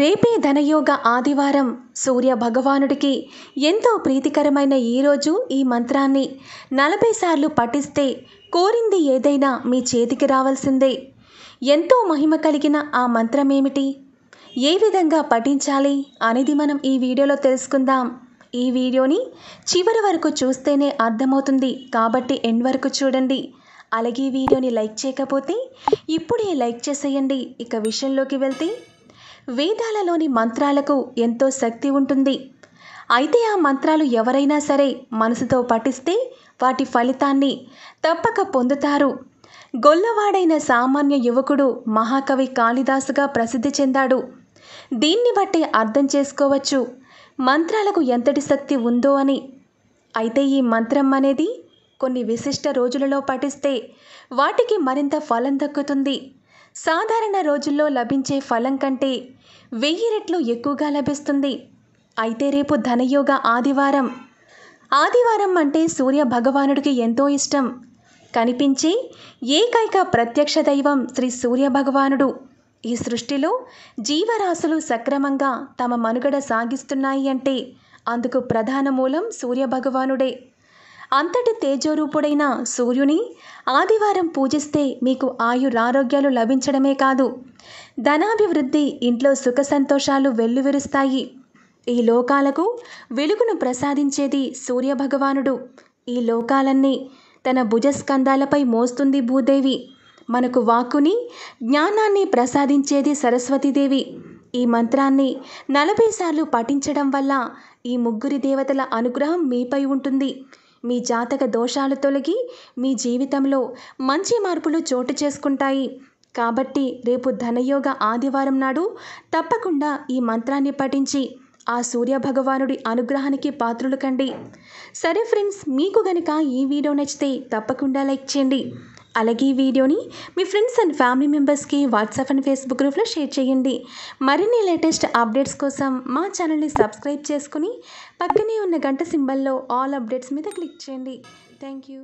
రేపే ధనయోగ ఆదివారం సూర్య భగవానుడికి ఎంతో ప్రీతికరమైన ఈరోజు ఈ మంత్రాన్ని నలభై సార్లు పఠిస్తే కోరింది ఏదైనా మీ చేతికి రావాల్సిందే ఎంతో మహిమ కలిగిన ఆ మంత్రమేమిటి ఏ విధంగా పఠించాలి అనేది మనం ఈ వీడియోలో తెలుసుకుందాం ఈ వీడియోని చివరి వరకు చూస్తేనే అర్థమవుతుంది కాబట్టి ఎండ్ వరకు చూడండి అలాగే వీడియోని లైక్ చేయకపోతే ఇప్పుడే లైక్ చేసేయండి ఇక విషయంలోకి వెళ్తే వేదాలలోని మంత్రాలకు ఎంతో శక్తి ఉంటుంది అయితే ఆ మంత్రాలు ఎవరైనా సరే మనసుతో పఠిస్తే వాటి ఫలితాన్ని తప్పక పొందుతారు గొల్లవాడైన సామాన్య యువకుడు మహాకవి కాళిదాసుగా ప్రసిద్ధి చెందాడు దీన్ని బట్టి అర్థం చేసుకోవచ్చు మంత్రాలకు ఎంతటి శక్తి ఉందో అని అయితే ఈ మంత్రం అనేది కొన్ని విశిష్ట రోజులలో పఠిస్తే వాటికి మరింత ఫలం దక్కుతుంది సాధారణ రోజుల్లో లభించే ఫలం కంటే వెయ్యి రెట్లు ఎక్కువగా లభిస్తుంది అయితే రేపు ధనయోగ ఆదివారం ఆదివారం అంటే సూర్య భగవానుడికి ఎంతో ఇష్టం కనిపించి ఏకైక ప్రత్యక్ష దైవం శ్రీ సూర్య భగవానుడు ఈ సృష్టిలో జీవరాశులు సక్రమంగా తమ మనుగడ సాగిస్తున్నాయి అంటే అందుకు ప్రధాన మూలం సూర్య భగవానుడే అంతటి తేజోరూపుడైన సూర్యుని ఆదివారం పూజిస్తే మీకు ఆయురారోగ్యాలు లభించడమే కాదు ధనాభివృద్ధి ఇంట్లో సుఖ సంతోషాలు వెల్లువిరుస్తాయి ఈ లోకాలకు వెలుగును ప్రసాదించేది సూర్యభగవానుడు ఈ లోకాలన్నీ తన భుజస్కంధాలపై మోస్తుంది భూదేవి మనకు వాక్కుని జ్ఞానాన్ని ప్రసాదించేది సరస్వతీదేవి ఈ మంత్రాన్ని నలభై సార్లు పఠించడం వల్ల ఈ ముగ్గురి దేవతల అనుగ్రహం మీపై ఉంటుంది మీ జాతక దోషాలు తొలగి మీ జీవితంలో మంచి మార్పులు చోటు చేసుకుంటాయి కాబట్టి రేపు ధనయోగ ఆదివారం నాడు తప్పకుండా ఈ మంత్రాన్ని పఠించి ఆ సూర్య భగవానుడి అనుగ్రహానికి పాత్రులు కండి సరే ఫ్రెండ్స్ మీకు గనక ఈ వీడియో నచ్చితే తప్పకుండా లైక్ చేయండి అలాగే ఈ వీడియోని మీ ఫ్రెండ్స్ అండ్ ఫ్యామిలీ మెంబర్స్కి వాట్సాప్ అండ్ ఫేస్బుక్ గ్రూప్లో షేర్ చేయండి మరిన్ని లేటెస్ట్ అప్డేట్స్ కోసం మా ఛానల్ని సబ్స్క్రైబ్ చేసుకుని పక్కనే ఉన్న గంట సింబల్లో ఆల్ అప్డేట్స్ మీద క్లిక్ చేయండి థ్యాంక్ యూ